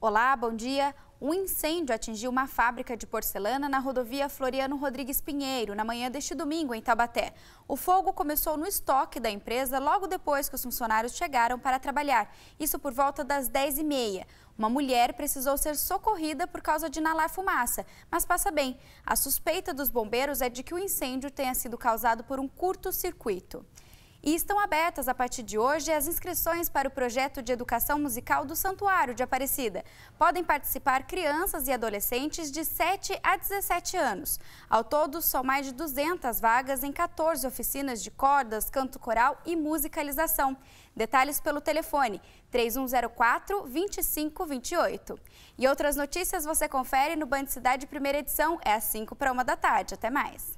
Olá, bom dia. Um incêndio atingiu uma fábrica de porcelana na rodovia Floriano Rodrigues Pinheiro, na manhã deste domingo, em Tabaté. O fogo começou no estoque da empresa logo depois que os funcionários chegaram para trabalhar, isso por volta das 10h30. Uma mulher precisou ser socorrida por causa de inalar fumaça, mas passa bem. A suspeita dos bombeiros é de que o incêndio tenha sido causado por um curto-circuito. E estão abertas a partir de hoje as inscrições para o projeto de educação musical do Santuário de Aparecida. Podem participar crianças e adolescentes de 7 a 17 anos. Ao todo, são mais de 200 vagas em 14 oficinas de cordas, canto coral e musicalização. Detalhes pelo telefone 3104 2528. E outras notícias você confere no Band Cidade Primeira Edição. É às 5 para 1 da tarde. Até mais.